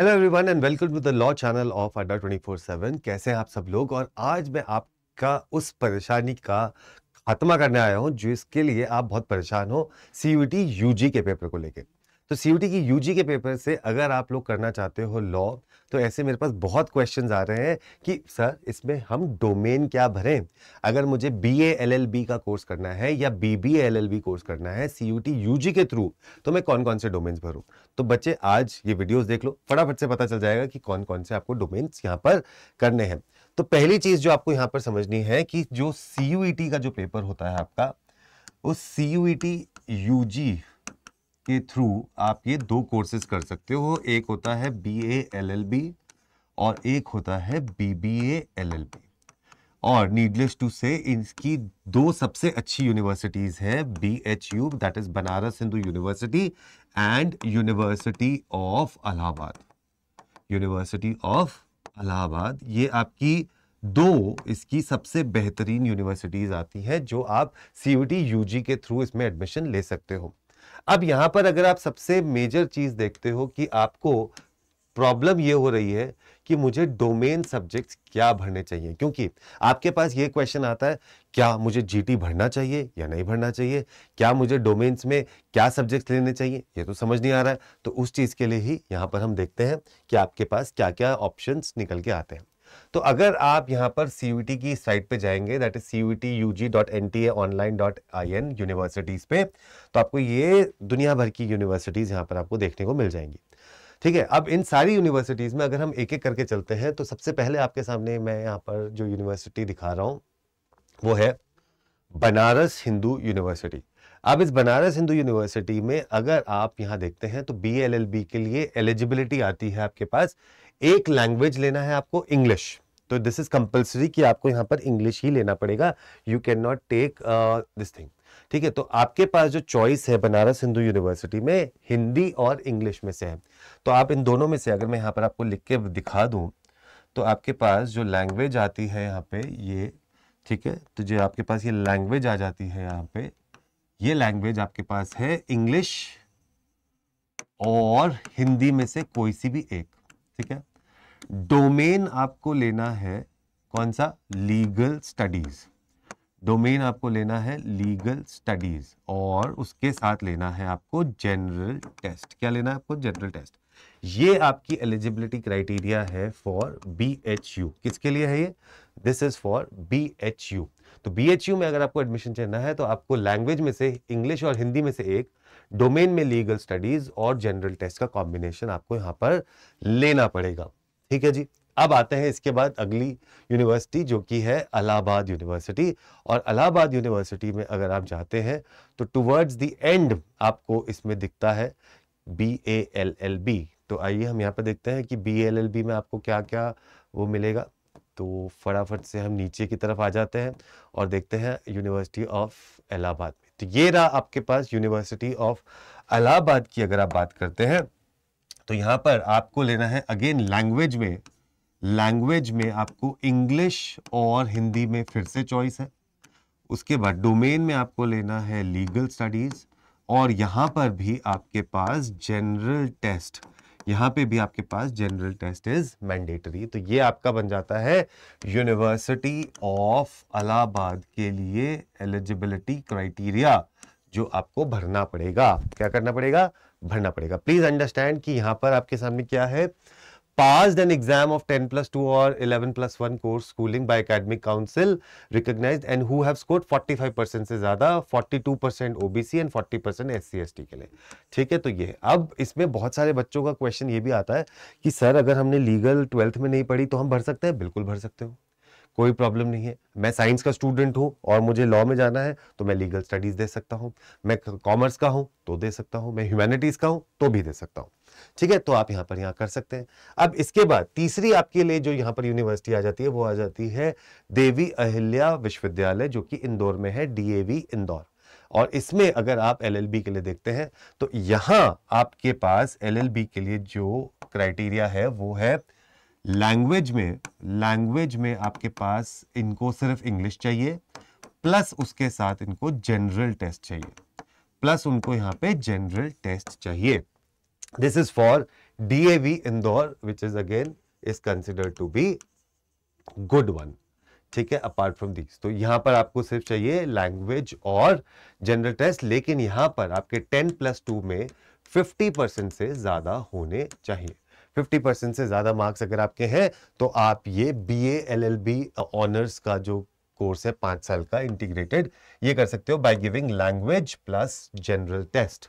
hello everyone and welcome to the law channel of Adda four seven कैसे हैं आप सब लोग और आज मैं आपका उस परेशानी का खात्मा करने आया हूं जिसके लिए आप बहुत परेशान हो सी यूजी के पेपर को लेकर तो सीयूटी की यूजी के पेपर से अगर आप लोग करना चाहते हो लॉ तो ऐसे मेरे पास बहुत क्वेश्चन आ रहे हैं कि सर इसमें हम डोमेन क्या भरें अगर मुझे बी एल एल बी का कोर्स करना है या B B L L B course करना है C U T U G के थ्रू तो मैं कौन कौन से डोमेन्स भरूँ तो बच्चे आज ये वीडियोस देख लो फटाफट से पता चल जाएगा कि कौन कौन से आपको डोमेन्स यहाँ पर करने हैं तो पहली चीज जो आपको यहाँ पर समझनी है कि जो सी e का जो पेपर होता है आपका उस C U T U G के थ्रू आप ये दो कोर्सेज कर सकते हो एक होता है B A L L B और एक होता है B B A L L B और नीडलेस टू से इनकी दो सबसे अच्छी यूनिवर्सिटीज़ हैं B H U that is Banaras Hindu university and university of Allahabad university of Allahabad ये आपकी दो इसकी सबसे बेहतरीन यूनिवर्सिटीज़ आती हैं जो आप सी यू के थ्रू इसमें एडमिशन ले सकते हो अब यहाँ पर अगर आप सबसे मेजर चीज़ देखते हो कि आपको प्रॉब्लम ये हो रही है कि मुझे डोमेन सब्जेक्ट्स क्या भरने चाहिए क्योंकि आपके पास ये क्वेश्चन आता है क्या मुझे जीटी भरना चाहिए या नहीं भरना चाहिए क्या मुझे डोमेन्स में क्या सब्जेक्ट्स लेने चाहिए ये तो समझ नहीं आ रहा है तो उस चीज़ के लिए ही यहाँ पर हम देखते हैं कि आपके पास क्या क्या ऑप्शन निकल के आते हैं तो अगर आप यहाँ पर सी की साइट पे जाएंगे that is C U T U G dot N T A online dot I N universities पे तो आपको ये दुनिया भर की यूनिवर्सिटीज़ यहाँ पर आपको देखने को मिल जाएंगी ठीक है अब इन सारी यूनिवर्सिटीज़ में अगर हम एक एक करके चलते हैं तो सबसे पहले आपके सामने मैं यहाँ पर जो यूनिवर्सिटी दिखा रहा हूँ वो है बनारस हिंदू यूनिवर्सिटी अब इस बनारस हिंदू यूनिवर्सिटी में अगर आप यहाँ देखते हैं तो बी के लिए एलिजिबिलिटी आती है आपके पास एक लैंग्वेज लेना है आपको इंग्लिश तो दिस इज कंपल्सरी कि आपको यहाँ पर इंग्लिश ही लेना पड़ेगा you can not take this thing ठीक है तो आपके पास जो चॉइस है बनारस हिंदू यूनिवर्सिटी में हिंदी और इंग्लिश में से है तो आप इन दोनों में से अगर मैं यहाँ पर आपको लिख के दिखा दूँ तो आपके पास जो लैंग्वेज आती है यहाँ पे ये ठीक है तो जो आपके पास ये लैंग्वेज आ जाती है यहाँ पे ये लैंग्वेज आपके पास है इंग्लिश और हिंदी में से कोई सी भी एक ठीक है डोमेन आपको लेना है कौन सा लीगल स्टडीज डोमेन आपको लेना है लीगल स्टडीज और उसके साथ लेना है आपको जनरल टेस्ट क्या लेना है आपको जनरल टेस्ट ये आपकी एलिजिबिलिटी क्राइटेरिया है फॉर बी एच यू किसके लिए है ये this is for B H U तो बी एच यू में अगर आपको एडमिशन लेना है तो आपको लैंग्वेज में से इंग्लिश और हिंदी में से एक डोमेन में लीगल स्टडीज और जनरल टेस्ट का कॉम्बिनेशन आपको यहाँ पर लेना पड़ेगा ठीक है जी अब आते हैं इसके बाद अगली यूनिवर्सिटी जो कि है अलाहाबाद यूनिवर्सिटी और अलाहाबाद यूनिवर्सिटी में अगर आप जाते हैं तो टूवर्ड्स द एंड आपको इसमें दिखता है B A L L B तो आइए हम यहाँ पर देखते हैं कि बी एल एल बी में आपको क्या क्या वो मिलेगा तो फटाफट से हम नीचे की तरफ आ जाते हैं और देखते हैं यूनिवर्सिटी ऑफ इलाहाबाद में तो ये रहा आपके पास यूनिवर्सिटी ऑफ इलाहाबाद की अगर आप बात करते हैं तो यहाँ पर आपको लेना है अगेन लैंग्वेज में लैंग्वेज में आपको इंग्लिश और हिंदी में फिर से चॉइस है उसके बाद डोमेन में आपको लेना है लीगल स्टडीज़ और यहाँ पर भी आपके पास जनरल टेस्ट यहाँ पे भी आपके पास जनरल टेस्ट इज मैंडेटरी तो ये आपका बन जाता है यूनिवर्सिटी ऑफ अलाहाबाद के लिए एलिजिबिलिटी क्राइटेरिया जो आपको भरना पड़ेगा क्या करना पड़ेगा भरना पड़ेगा प्लीज अंडरस्टैंड कि यहां पर आपके सामने क्या है pass an exam of ten plus two और eleven plus one course schooling by academic council recognise and who have score forty five percent से ज्यादा forty two percent OBC and forty percent S C S T के लिए ठीक है तो ये अब इसमें बहुत सारे बच्चों का क्वेश्चन ये भी आता है कि सर अगर हमने लीगल ट्वेल्थ में नहीं पढ़ी तो हम भर सकते हैं बिल्कुल भर सकते हो कोई प्रॉब्लम नहीं है मैं साइंस का स्टूडेंट हूँ और मुझे लॉ में जाना है तो मैं लीगल स्टडीज दे सकता हूँ मैं कॉमर्स का हूँ तो दे सकता हूँ मैं ह्यूमैनिटीज का हूँ तो भी दे सकता हूँ ठीक है तो आप यहाँ पर यहाँ कर सकते हैं अब इसके बाद तीसरी आपके लिए जो यहाँ पर यूनिवर्सिटी आ जाती है वो आ जाती है देवी अहिल्या विश्वविद्यालय जो कि इंदौर में है डी इंदौर और इसमें अगर आप एल के लिए देखते हैं तो यहाँ आपके पास एल के लिए जो क्राइटेरिया है वो है लैंग्वेज में लैंग्वेज में आपके पास इनको सिर्फ इंग्लिश चाहिए प्लस उसके साथ इनको जनरल टेस्ट चाहिए प्लस उनको यहाँ पे जनरल टेस्ट चाहिए this is for DAV Indore which is again is considered to be good one ठीक है अपार्ट फ्रॉम दिस तो यहाँ पर आपको सिर्फ चाहिए लैंग्वेज और जनरल टेस्ट लेकिन यहाँ पर आपके टेन प्लस टू में फिफ्टी परसेंट से ज़्यादा होने चाहिए 50 परसेंट से ज़्यादा मार्क्स अगर आपके हैं तो आप ये B L L B honours का जो कोर्स है पांच साल का इंटीग्रेटेड ये कर सकते हो by giving language plus general test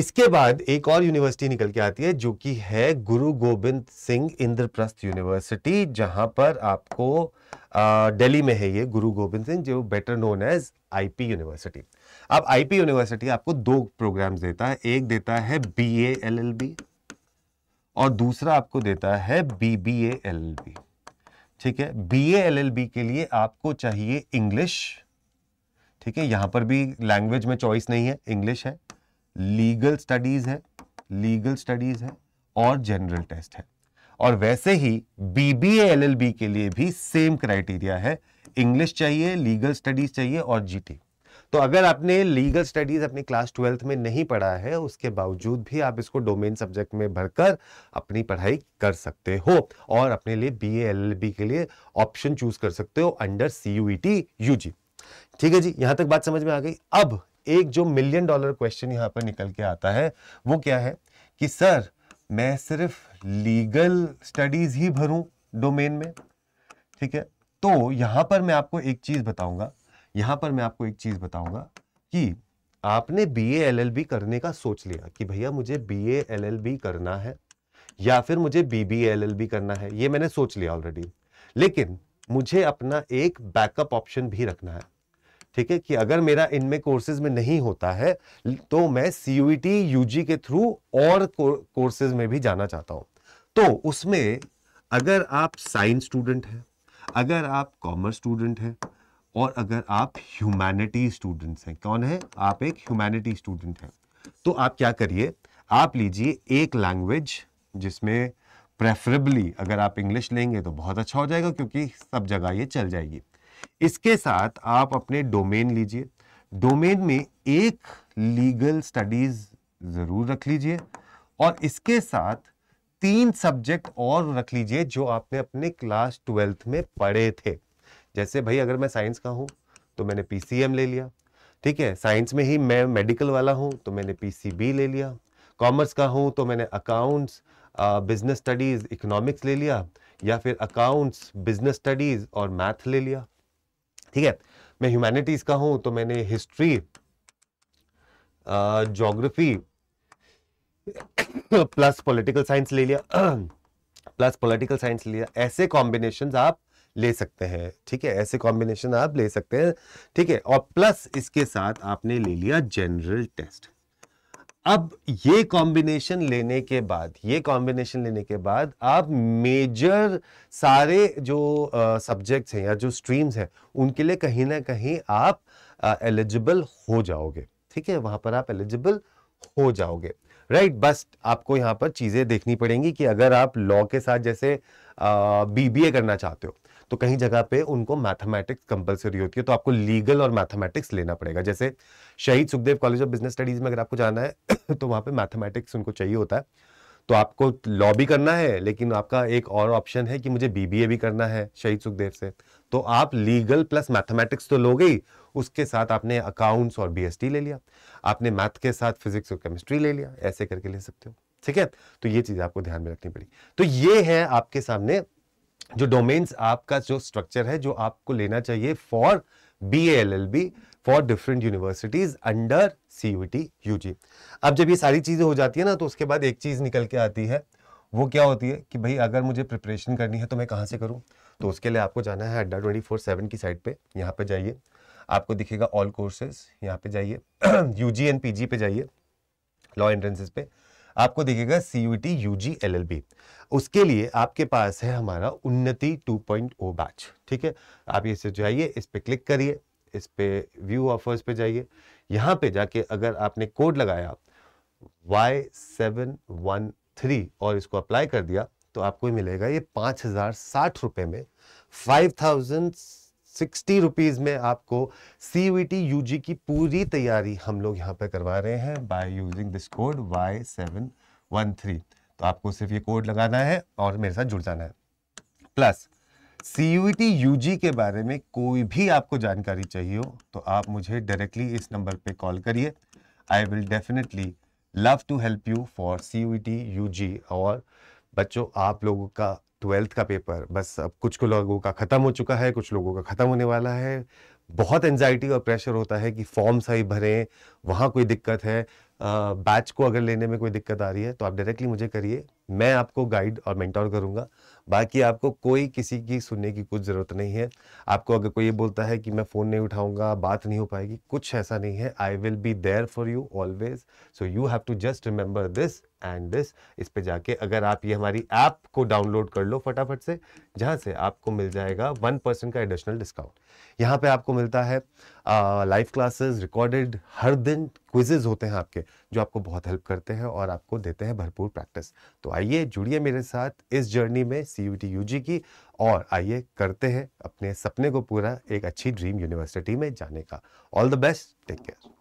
इसके बाद एक और यूनिवर्सिटी निकल के आती है जो कि है गुरु गोविंद सिंह इंद्रप्रस्थ यूनिवर्सिटी जहां पर आपको दिल्ली uh, में है ये गुरु गोविंद सिंह जो better known as IP university अब आईपी यूनिवर्सिटी आपको दो प्रोग्राम्स देता है एक देता है बीएएलएलबी और दूसरा आपको देता है B B A L L B ठीक है B A L L B के लिए आपको चाहिए इंग्लिश ठीक है यहां पर भी लैंग्वेज में चॉइस नहीं है इंग्लिश है लीगल स्टडीज़ है लीगल स्टडीज़ है और जनरल टेस्ट है और वैसे ही B B A L L B के लिए भी सेम क्राइटेरिया है इंग्लिश चाहिए लीगल स्टडीज़ चाहिए और जीटी तो अगर आपने लीगल स्टडीज अपनी क्लास ट्वेल्थ में नहीं पढ़ा है उसके बावजूद भी आप इसको डोमेन सब्जेक्ट में भरकर अपनी पढ़ाई कर सकते हो और अपने लिए बी एल बी के लिए ऑप्शन चूज कर सकते हो under C U T U G ठीक है जी यहां तक बात समझ में आ गई अब एक जो मिलियन डॉलर क्वेश्चन यहां पर निकल के आता है वो क्या है कि सर मैं सिर्फ लीगल स्टडीज ही भरूं डोमेन में ठीक है तो यहां पर मैं आपको एक चीज बताऊंगा यहाँ पर मैं आपको एक चीज़ बताऊंगा कि आपने बी एलएलबी करने का सोच लिया कि भैया मुझे बी एलएलबी करना है या फिर मुझे B B L L B करना है ये मैंने सोच लिया ऑलरेडी लेकिन मुझे अपना एक बैकअप ऑप्शन भी रखना है ठीक है कि अगर मेरा इनमें कोर्सेज में नहीं होता है तो मैं सीयूईटी यूजी e के थ्रू और कोर्सेज में भी जाना चाहता हूं तो उसमें अगर आप साइंस स्टूडेंट हैं अगर आप कॉमर्स स्टूडेंट हैं और अगर आप ह्यूमैनिटी स्टूडेंट्स हैं कौन है आप एक ह्यूमैनिटी स्टूडेंट हैं तो आप क्या करिए आप लीजिए एक लैंग्वेज जिसमें प्रेफरेबली अगर आप इंग्लिश लेंगे तो बहुत अच्छा हो जाएगा क्योंकि सब जगह ये चल जाएगी इसके साथ आप अपने डोमेन लीजिए डोमेन में एक लीगल स्टडीज ज़रूर रख लीजिए और इसके साथ तीन सब्जेक्ट और रख लीजिए जो आपने अपने क्लास ट्वेल्थ में पढ़े थे जैसे भाई अगर मैं साइंस का हूँ तो मैंने पी ले लिया ठीक है साइंस में ही मैं मेडिकल वाला हूँ तो मैंने पी ले लिया कॉमर्स का हूँ तो मैंने अकाउंट्स बिजनेस स्टडीज़ इकोनॉमिक्स ले लिया या फिर अकाउंट्स बिजनेस स्टडीज़ और मैथ ले लिया ठीक है मैं ह्यूमैनिटीज़ का हूँ तो मैंने history geography plus political science ले लिया प्लस पॉलिटिकल साइंस ले लिया ऐसे कॉम्बिनेशन आप ले सकते हैं ठीक है ऐसे कॉम्बिनेशन आप ले सकते हैं ठीक है और प्लस इसके साथ आपने ले लिया जनरल टेस्ट अब ये कॉम्बिनेशन लेने के बाद ये कॉम्बिनेशन लेने के बाद आप मेजर सारे जो सब्जेक्ट्स हैं या जो स्ट्रीम्स हैं उनके लिए कहीं ना कहीं आप एलिजिबल हो जाओगे ठीक है वहां पर आप एलिजिबल हो जाओगे राइट right, बस आपको यहाँ पर चीज़ें देखनी पड़ेंगी कि अगर आप लॉ के साथ जैसे बीबीए करना चाहते हो तो कहीं जगह पे उनको मैथमेटिक्स कंपलसरी होती है तो आपको लीगल और मैथमेटिक्स लेना पड़ेगा जैसे Shaheed Sukhdev college of business studies में अगर आपको जाना है तो वहां पर मैथमेटिक्स उनको चाहिए होता है तो आपको लॉ भी करना है लेकिन आपका एक और ऑप्शन है कि मुझे बीबीए भी करना है शहीद सुखदेव से तो आप लीगल प्लस मैथमेटिक्स तो लोगे ही उसके साथ आपने अकाउंट्स और बीएसटी ले लिया आपने मैथ के साथ फिजिक्स और केमिस्ट्री ले लिया ऐसे करके ले सकते हो ठीक है तो ये चीज़ आपको ध्यान में रखनी पड़ी तो ये है आपके सामने जो डोमेन्स आपका जो स्ट्रक्चर है जो आपको लेना चाहिए for B L L B for different universities under C U T U G अब जब ये सारी चीज़ें हो जाती है ना तो उसके बाद एक चीज़ निकल के आती है वो क्या होती है कि भाई अगर मुझे प्रिपरेशन करनी है तो मैं कहाँ से करूँ तो उसके लिए आपको जाना है अड्डा ट्वेंटी फोर सेवन की साइड पे यहाँ पे जाइए आपको दिखेगा ऑल कोर्सेज यहाँ पे जाइए U G and P G पे जाइए लॉ एंट्रेंसेज पे आपको दिखेगा C U T U G L L B उसके लिए आपके पास है हमारा उन्नति 2.0 बैच ठीक है आप इसे जाइए इस पर क्लिक करिए इस पर व्यू ऑफर्स पे जाइए यहाँ पे जाके अगर आपने कोड लगाया वाई सेवन वन थ्री और इसको अप्लाई कर दिया तो आपको मिलेगा ये पाँच हज़ार साठ रुपये में फाइव थाउजेंड सिक्सटी रुपीज़ में आपको सी यू यूजी की पूरी तैयारी हम लोग यहाँ पर करवा रहे हैं by using this code Y seven one three तो आपको सिर्फ ये कोड लगाना है और मेरे साथ जुड़ जाना है प्लस सी यू यूजी के बारे में कोई भी आपको जानकारी चाहिए हो तो आप मुझे डायरेक्टली इस नंबर पे कॉल करिए I will definitely love to help you for C U T U G और बच्चों आप लोगों का ट्वेल्थ का पेपर बस अब कुछ को लोगों का ख़त्म हो चुका है कुछ लोगों का ख़त्म होने वाला है बहुत एनजाइटी और प्रेशर होता है कि फॉर्म सही भरें वहाँ कोई दिक्कत है बैच को अगर लेने में कोई दिक्कत आ रही है तो आप डायरेक्टली मुझे करिए मैं आपको गाइड और मेंटोर करूंगा बाकी आपको कोई किसी की सुनने की कुछ ज़रूरत नहीं है आपको अगर कोई ये बोलता है कि मैं फ़ोन नहीं उठाऊंगा बात नहीं हो पाएगी कुछ ऐसा नहीं है I will be there for you always so you have to just remember this and this इस पे जाके अगर आप ये हमारी ऐप को डाउनलोड कर लो फटाफट से जहाँ से आपको मिल जाएगा वन परसेंट का एडिशनल डिस्काउंट यहाँ पे आपको मिलता है लाइव क्लासेस रिकॉर्डेड हर दिन क्विजेज होते हैं आपके जो आपको बहुत हेल्प करते हैं और आपको देते हैं भरपूर प्रैक्टिस तो आइए जुड़िए मेरे साथ इस जर्नी में C U T U G की और आइए करते हैं अपने सपने को पूरा एक अच्छी ड्रीम यूनिवर्सिटी में जाने का all the best take care